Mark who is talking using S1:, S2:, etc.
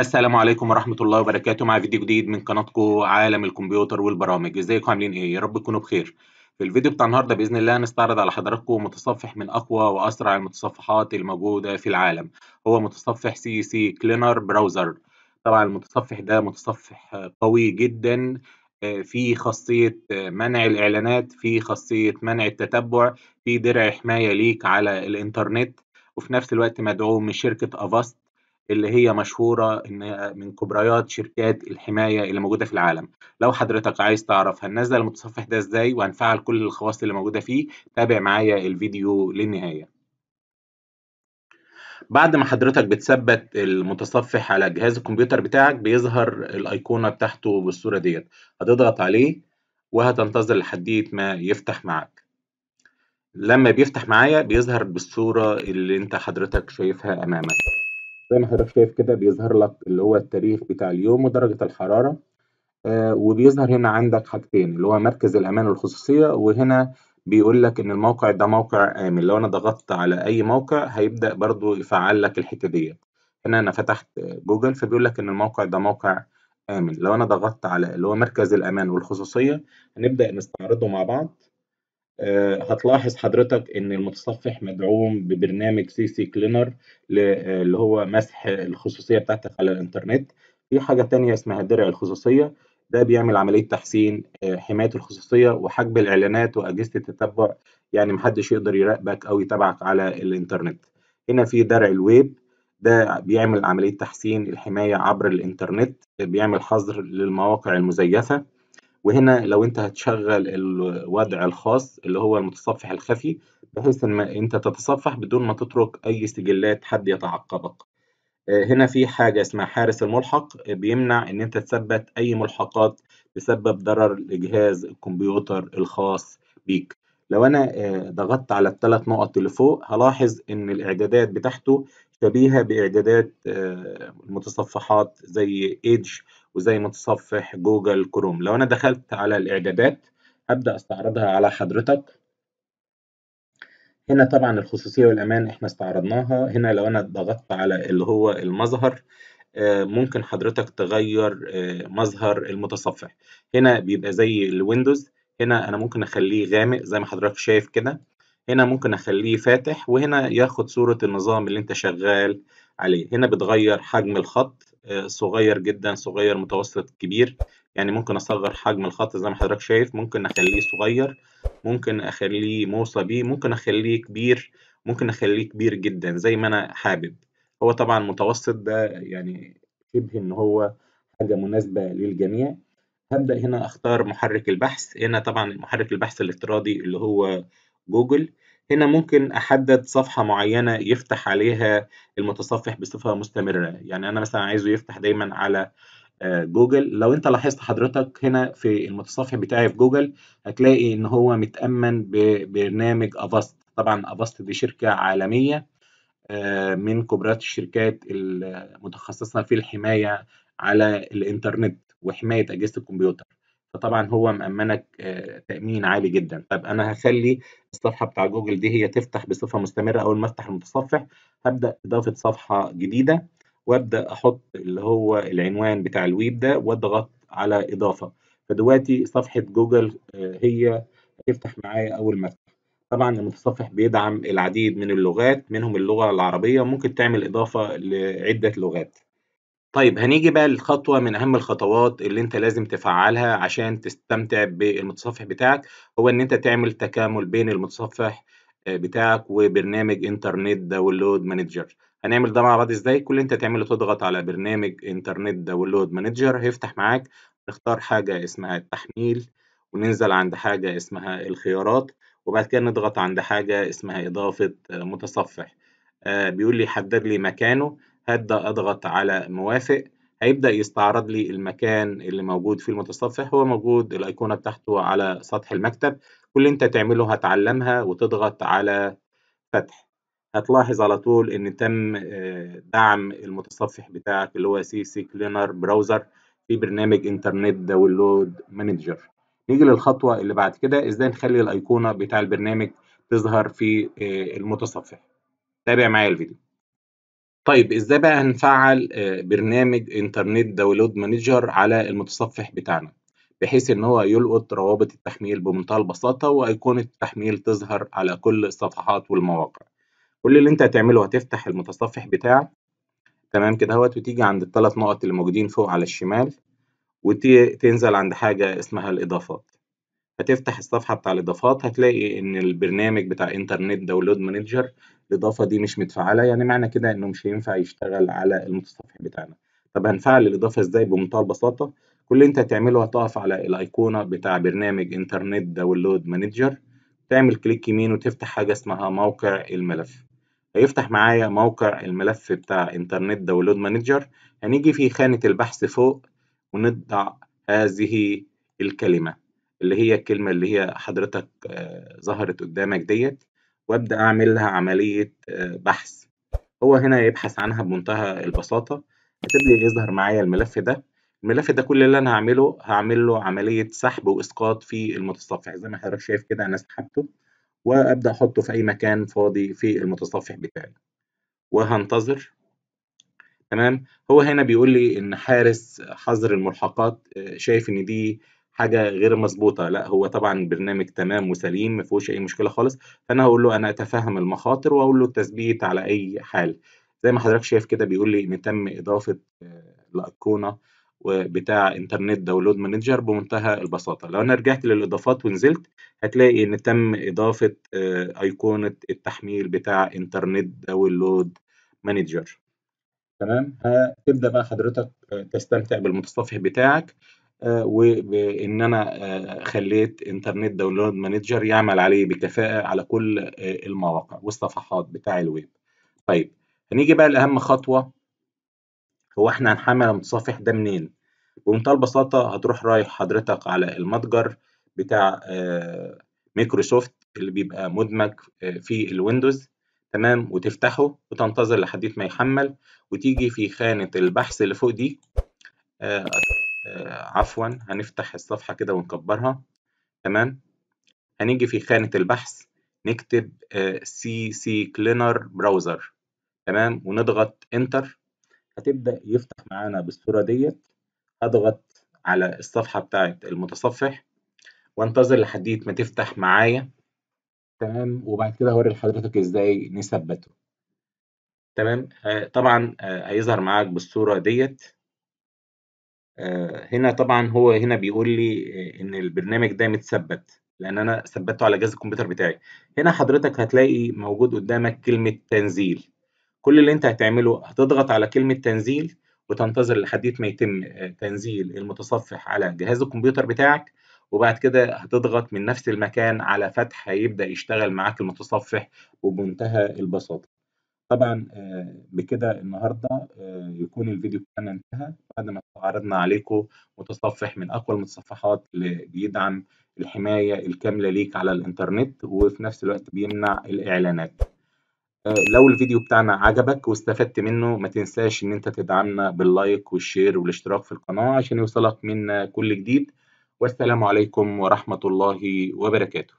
S1: السلام عليكم ورحمة الله وبركاته مع فيديو جديد من قناتكم عالم الكمبيوتر والبرامج ازيكم عاملين ايه يا رب تكونوا بخير في الفيديو بتاع النهارده باذن الله هنستعرض على حضراتكم متصفح من اقوى واسرع المتصفحات الموجودة في العالم هو متصفح سي سي كلينر براوزر طبعا المتصفح ده متصفح قوي جدا آه، في خاصية آه، منع الإعلانات في خاصية منع التتبع في درع حماية ليك على الإنترنت وفي نفس الوقت مدعوم من شركة أفاست اللي هي مشهورة إن من كبريات شركات الحماية اللي موجودة في العالم لو حضرتك عايز تعرف هننزل المتصفح ده إزاي وهنفعل كل الخواص اللي موجودة فيه تابع معايا الفيديو للنهاية بعد ما حضرتك بتثبت المتصفح على جهاز الكمبيوتر بتاعك بيظهر الأيقونة بتاعته بالصورة ديت هتضغط عليه وهتنتظر لحد ما يفتح معاك لما بيفتح معايا بيظهر بالصورة اللي انت حضرتك شايفها أمامك زي ما حضرتك شايف كده بيظهر لك اللي هو التاريخ بتاع اليوم ودرجة الحرارة آه، وبيظهر هنا عندك حاجتين اللي هو مركز الأمان والخصوصية وهنا بيقول لك إن الموقع ده موقع آمن لو أنا ضغطت على أي موقع هيبدأ برضو يفعل لك الحتة ديت هنا أنا فتحت جوجل فبيقول لك إن الموقع ده موقع آمن لو أنا ضغطت على اللي هو مركز الأمان والخصوصية هنبدأ نستعرضه مع بعض آه، هتلاحظ حضرتك ان المتصفح مدعوم ببرنامج سي سي كلينر اللي هو مسح الخصوصيه بتاعتك على الانترنت في حاجه تانية اسمها درع الخصوصيه ده بيعمل عمليه تحسين آه، حمايه الخصوصيه وحجب الاعلانات واجهزه التتبع يعني محدش يقدر يراقبك او يتابعك على الانترنت هنا في درع الويب ده بيعمل عمليه تحسين الحمايه عبر الانترنت بيعمل حظر للمواقع المزيفه وهنا لو انت هتشغل الوضع الخاص اللي هو المتصفح الخفي بحيث ان انت تتصفح بدون ما تترك اي سجلات حد يتعقبك آه، هنا في حاجة اسمها حارس الملحق آه، بيمنع ان انت تثبت اي ملحقات تسبب ضرر لجهاز الكمبيوتر الخاص بيك لو انا آه، ضغطت على الثلاث نقط اللي فوق هلاحظ ان الاعدادات بتاعته شبيهة باعدادات المتصفحات زي ايدج وزي متصفح جوجل كروم لو انا دخلت على الاعدادات هبدا استعرضها على حضرتك هنا طبعا الخصوصيه والامان احنا استعرضناها هنا لو انا ضغطت على اللي هو المظهر آه، ممكن حضرتك تغير آه، مظهر المتصفح هنا بيبقى زي الويندوز هنا انا ممكن اخليه غامق زي ما حضرتك شايف كده هنا ممكن اخليه فاتح وهنا ياخد صورة النظام اللي انت شغال عليه هنا بتغير حجم الخط صغير جدا صغير متوسط كبير يعني ممكن اصغر حجم الخط زي ما حضرتك شايف ممكن اخليه صغير ممكن اخليه موصى بيه ممكن اخليه كبير ممكن اخليه كبير جدا زي ما انا حابب هو طبعا متوسط ده يعني شبه ان هو حاجه مناسبه للجميع هبدا هنا اختار محرك البحث هنا طبعا محرك البحث الافتراضي اللي هو جوجل هنا ممكن احدد صفحه معينه يفتح عليها المتصفح بصفه مستمره يعني انا مثلا عايزه يفتح دايما على آه، جوجل لو انت لاحظت حضرتك هنا في المتصفح بتاعي في جوجل هتلاقي ان هو متامن ببرنامج افاست طبعا افاست دي شركه عالميه آه، من كبرات الشركات المتخصصه في الحمايه على الانترنت وحمايه اجهزه الكمبيوتر فطبعا هو مأمنك آه، تأمين عالي جدا طب أنا هخلي الصفحة بتاع جوجل دي هي تفتح بصفة مستمرة أول ما أفتح المتصفح هبدأ إضافة صفحة جديدة وأبدأ أحط اللي هو العنوان بتاع الويب ده وأضغط على إضافة فدلوقتي صفحة جوجل آه، هي هتفتح معايا أول ما أفتح طبعا المتصفح بيدعم العديد من اللغات منهم اللغة العربية ممكن تعمل إضافة لعدة لغات طيب هنيجي بقى لخطوة من أهم الخطوات اللي أنت لازم تفعّلها عشان تستمتع بالمتصفح بتاعك، هو إن أنت تعمل تكامل بين المتصفح آه، بتاعك وبرنامج إنترنت داونلود مانجر هنعمل ده مع بعض إزاي؟ كل اللي أنت هتعمله تضغط على برنامج إنترنت داونلود مانجر هيفتح معاك، نختار حاجة اسمها التحميل، وننزل عند حاجة اسمها الخيارات، وبعد كده نضغط عند حاجة اسمها إضافة آه، متصفح. آه، بيقول لي حدد لي مكانه. هبدأ أضغط على موافق هيبدأ يستعرض لي المكان اللي موجود في المتصفح هو موجود الأيقونة بتاعته على سطح المكتب كل اللي أنت تعمله هتعلمها وتضغط على فتح هتلاحظ على طول إن تم آه، دعم المتصفح بتاعك اللي هو سي سي كلينر براوزر في برنامج إنترنت داونلود مانجر نيجي للخطوة اللي بعد كده إزاي نخلي الأيقونة بتاع البرنامج تظهر في آه، المتصفح تابع معايا الفيديو طيب ازاي بقى هنفعل آه، برنامج انترنت داونلود مانجر على المتصفح بتاعنا بحيث ان هو يلقط روابط التحميل بمنتهى البساطه وايقونه التحميل تظهر على كل الصفحات والمواقع كل اللي انت هتعمله هتفتح المتصفح بتاعك تمام كده اهوت وتيجي عند الثلاث نقط اللي موجودين فوق على الشمال وتنزل عند حاجه اسمها الاضافات هتفتح الصفحة بتاع الإضافات هتلاقي إن البرنامج بتاع إنترنت داونلود مانجر الإضافة دي مش متفعلة يعني معنى كده إنه مش هينفع يشتغل على المتصفح بتاعنا طب هنفعل الإضافة إزاي بمنتهى البساطة كل اللي أنت هتعمله هتقف على الأيقونة بتاع برنامج إنترنت داونلود مانجر تعمل كليك يمين وتفتح حاجة اسمها موقع الملف هيفتح معايا موقع الملف بتاع إنترنت داونلود مانجر هنيجي في خانة البحث فوق ونضع هذه الكلمة اللي هي الكلمة اللي هي حضرتك آه، ظهرت قدامك ديت وابدأ أعمل لها عملية آه، بحث هو هنا يبحث عنها بمنتهى البساطة هتبدأ يظهر معايا الملف ده الملف ده كل اللي أنا هعمله هعمل له عملية سحب وإسقاط في المتصفح زي ما حضرتك شايف كده أنا سحبته وأبدأ أحطه في أي مكان فاضي في المتصفح بتاعي وهنتظر تمام هو هنا بيقول لي إن حارس حظر الملحقات آه، شايف إن دي حاجه غير مظبوطه لا هو طبعا برنامج تمام وسليم ما فيهوش اي مشكله خالص فانا هقول له انا اتفهم المخاطر واقول له التثبيت على اي حال زي ما حضرتك شايف كده بيقول لي ان تم اضافه الايقونه آه، بتاع انترنت داونلود مانجر بمنتهى البساطه لو انا رجعت للاضافات ونزلت هتلاقي ان تم اضافه آه، ايقونه التحميل بتاع انترنت داونلود مانجر تمام هتبدا بقى حضرتك آه، تستمتع بالمتصفح بتاعك آه، وان انا آه، خليت انترنت داونلود مانجر يعمل عليه بكفاءه على كل آه، المواقع والصفحات بتاع الويب طيب هنيجي بقى لاهم خطوه هو احنا هنحمل المتصفح ده منين بمنتهى البساطه هتروح رايح حضرتك على المتجر بتاع مايكروسوفت اللي بيبقى مدمج في الويندوز تمام وتفتحه وتنتظر لحد ما يحمل وتيجي في خانه البحث اللي فوق دي عفوا هنفتح الصفحة كده ونكبرها تمام هنيجي في خانة البحث نكتب سي سي كلينر براوزر تمام ونضغط انتر هتبدأ يفتح معانا بالصورة ديت هضغط على الصفحة بتاعت المتصفح وانتظر لحد ما تفتح معايا تمام وبعد كده هوري لحضرتك ازاي نثبته تمام آه، طبعا آه، هيظهر معاك بالصورة ديت آه، هنا طبعا هو هنا بيقول لي آه، ان البرنامج ده متثبت لان انا ثبته على جهاز الكمبيوتر بتاعي هنا حضرتك هتلاقي موجود قدامك كلمه تنزيل كل اللي انت هتعمله هتضغط على كلمه تنزيل وتنتظر لحد ما يتم آه، تنزيل المتصفح على جهاز الكمبيوتر بتاعك وبعد كده هتضغط من نفس المكان على فتح هيبدأ يشتغل معاك المتصفح وبمنتهى البساطة طبعًا آه، بكده النهارده آه، يكون الفيديو بتاعنا انتهى بعد ما عرضنا عليكم متصفح من أقوى المتصفحات اللي بيدعم الحماية الكاملة ليك على الإنترنت، وفي نفس الوقت بيمنع الإعلانات. آه، لو الفيديو بتاعنا عجبك واستفدت منه ما تنساش إن أنت تدعمنا باللايك والشير والاشتراك في القناة عشان يوصلك منا كل جديد، والسلام عليكم ورحمة الله وبركاته.